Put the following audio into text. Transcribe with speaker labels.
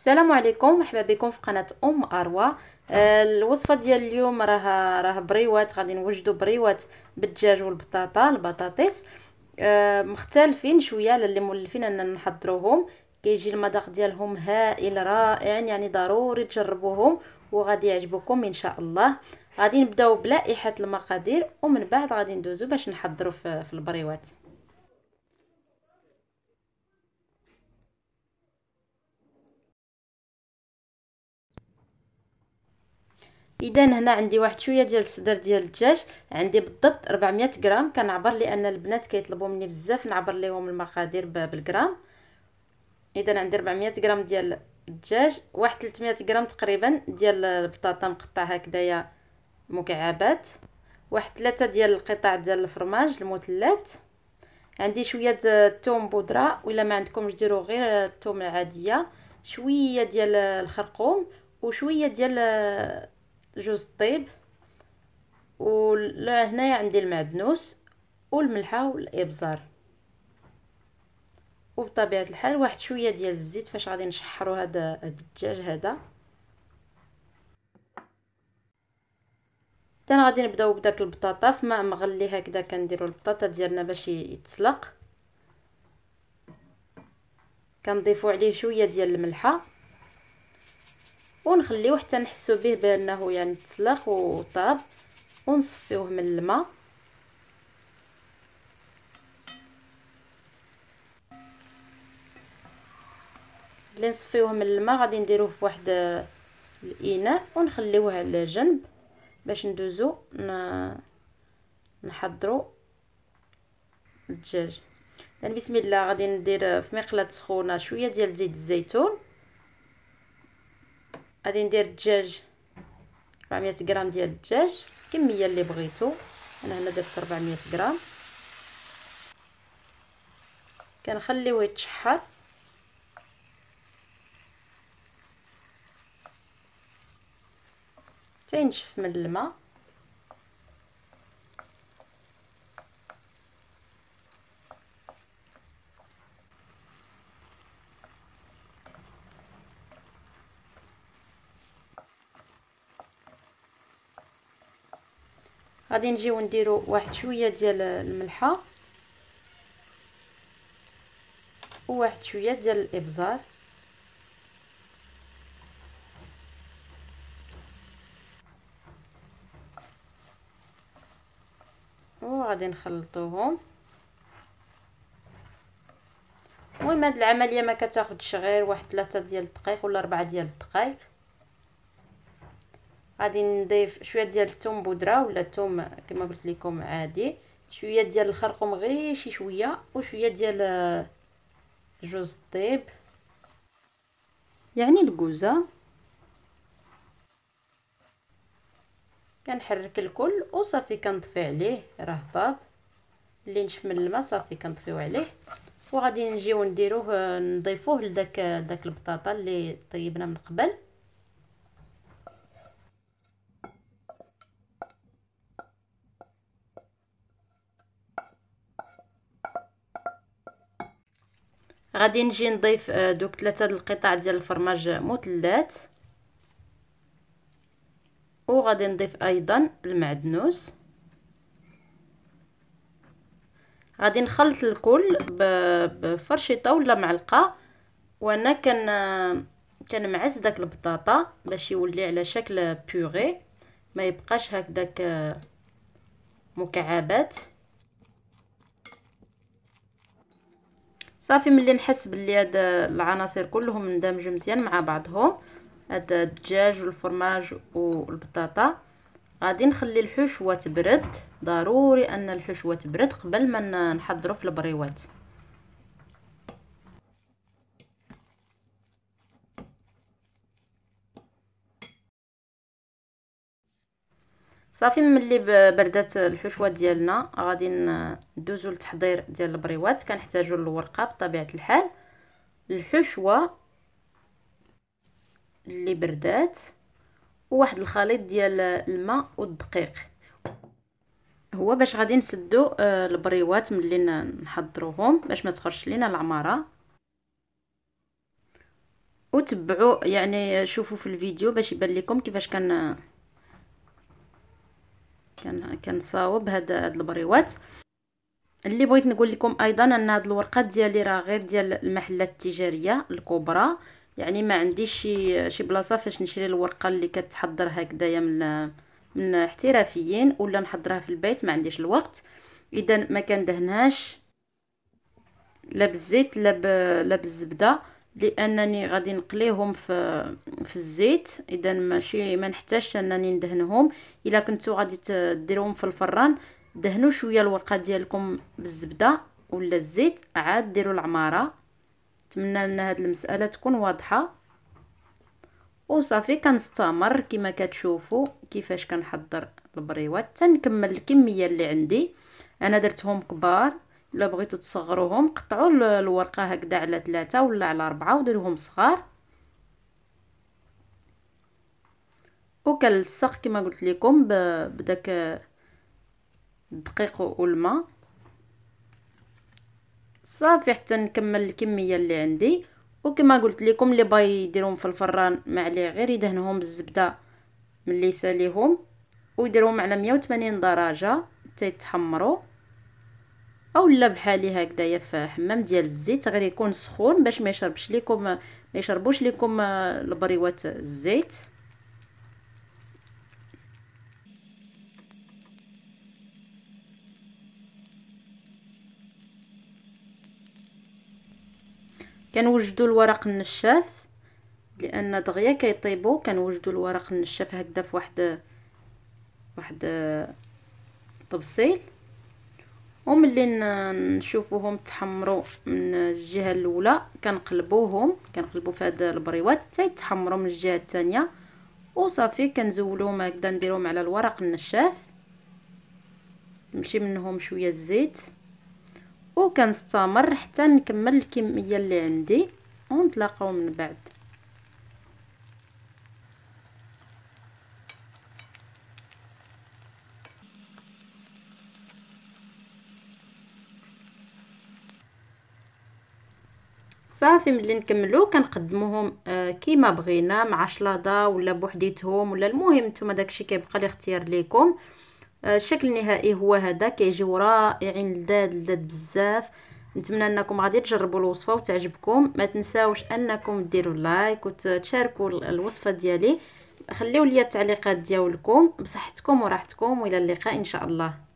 Speaker 1: السلام عليكم مرحبا بكم في قناه ام اروى نعم. آه الوصفه ديال اليوم راه راه بريوات غادي نوجدوا بريوات بالدجاج والبطاطا البطاطيس آه مختلفين شويه على اللي مولفين اننا نحضروهم كيجي المذاق ديالهم هائل رائع يعني ضروري تجربوهم وغادي يعجبكم ان شاء الله غادي نبداو بلائحه المقادير ومن بعد غادي ندوزو باش نحضروا في البريوات اذا هنا عندي واحد شويه ديال الصدر ديال الدجاج عندي بالضبط 400 غرام كنعبر لان البنات كيطلبوا مني بزاف نعبر لهم المقادير بالغرام اذا عندي 400 غرام ديال الدجاج واحد 300 غرام تقريبا ديال البطاطا مقطعه هكذايا مكعبات واحد ثلاثة ديال القطع ديال الفرماج المثلث عندي شويه الثوم بودره ولا ما عندكمش ديروا غير الثوم العاديه شويه ديال الخرقوم وشويه ديال جوج طيب وهنايا عندي المعدنوس والملحه والابزار وبطبيعه الحال واحد شويه ديال الزيت فاش غادي نشحروا هذا هاد الدجاج هذا حتى غادي نبداو بداك البطاطا في ماء مغلي هكذا كنديروا البطاطا ديالنا باش يتسلق كنضيفوا عليه شويه ديال الملحه ونخليوه حتى نحسو به بانه يعني تسلخ وطاب ونصفيوه من الماء ملي نصفيوه من الماء غادي نديروه في واحد الاناء ونخليوه على جنب باش ندوزو نحضرو الدجاج يعني بسم الله غادي ندير في مقله سخونه شويه ديال زيت الزيتون غادي ندير الدجاج 400 غرام ديال الدجاج الكميه اللي بغيتو انا هنا درت 400 غرام كنخليوه يتشحر حتى ينشف من الماء غادي نجيو نديرو واحد شويه ديال الملحه وواحد شويه ديال الابزار وغادي نخلطوهم المهم هاد العمليه ما كتاخذش غير واحد ثلاثة ديال الدقائق ولا 4 ديال الدقائق غادي نضيف شويه ديال الثوم بودره ولا الثوم كما قلت لكم عادي شويه ديال الخرقوم غير شي شويه وشويه ديال آه، جوز الطيب يعني الكوزه كنحرك الكل وصافي كنطفي عليه راه طاب اللي نشف من الماء صافي كنطفيو عليه وغادي نجيو نديروه آه، نضيفوه لداك داك آه، البطاطا اللي طيبنا من قبل غادي نجي نضيف آه، دوك ثلاثه القطع ديال الفرماج مثلث وغادي نضيف ايضا المعدنوس غادي نخلط الكل بفرشيطه ولا معلقه وانا كان كنمعس داك البطاطا باش يولي على شكل بيغي ما يبقاش هكداك مكعبات صافي ملي نحس بلي هاد العناصر كلهم اندمجوا مزيان مع بعضهم هاد الدجاج والفرماج والبطاطا غادي نخلي الحشوه تبرد ضروري ان الحشوه تبرد قبل ما نحضروا في البريوات صافي ملي بردات الحشوه ديالنا غادي ندوزو للتحضير ديال البريوات كنحتاجو الورقه بطبيعه الحال الحشوه اللي بردات وواحد الخليط ديال الماء والدقيق هو باش غادي نسدو آه، البريوات ملي نحضروهم باش ما تخرجش لينا العماره وتبعوا يعني شوفوا في الفيديو باش يبان لكم كيفاش كان كنصاوب هاد هاد البريوات اللي بغيت نقول لكم ايضا ان هاد الورقات ديالي راه غير ديال المحلات التجاريه الكبرى يعني ما عنديش شي شي بلاصه فاش نشري الورقه اللي كتحضر هكذايا من من احترافيين ولا نحضرها في البيت ما عنديش الوقت اذا ما كندهنهاش لا بالزيت لا لا بالزبده لانني غادي نقليهم في في الزيت اذا ماشي ما نحتاجش انني ندهنهم الا كنتو غادي ديروهم في الفران دهنوا شويه الورقه ديالكم بالزبده ولا الزيت عاد ديروا العماره نتمنى ان هذه المساله تكون واضحه وصافي كنستمر كما كتشوفوا كيفاش كنحضر البريوات تنكمل الكميه اللي عندي انا درتهم كبار الا بغيتو تصغروهم قطعوا الورقه هكذا على ثلاثة ولا على أربعة وديروهم صغار وكنلصق كما قلت لكم بداك الدقيق والماء صافي حتى نكمل الكميه اللي عندي وكما قلت لكم اللي باغي يديرهم في الفران ما عليه غير يدهنهم بالزبده ملي يساليهم ويديرهم على 180 درجه حتى يتحمروا اولا بحالي هكذايا في حمام ديال الزيت غير يكون سخون باش ما يشربش ليكم ما يشربوش ليكم البريوات الزيت كنوجدوا الورق النشاف لان دغيا كيطيبوا كنوجدوا الورق النشاف هكذا في واحد واحد طبسيل وملي نشوفوهم تحمروا من الجهه الاولى كنقلبوهم كنقلبو في هذا البريوات حتى يتحمروا من الجهه الثانيه وصافي كنزولوهم هكذا نديروهم على الورق النشاف نمشي منهم شويه الزيت وكنستمر حتى نكمل الكميه اللي عندي ونتلاقاو من بعد صافي ملي نكملو كنقدموهم آه، كيما بغينا مع شلاضه ولا بوحديتهم ولا المهم نتوما داكشي كيبقى الاختيار ليكم آه، الشكل النهائي هو هذا كيجيو رائعين لذاذ لذاذ بزاف نتمنى انكم غادي تجربوا الوصفه وتعجبكم ما تنساوش انكم ديروا لايك وتشاركوا الوصفه ديالي خليو لي التعليقات ديالكم بصحتكم وراحتكم والى اللقاء ان شاء الله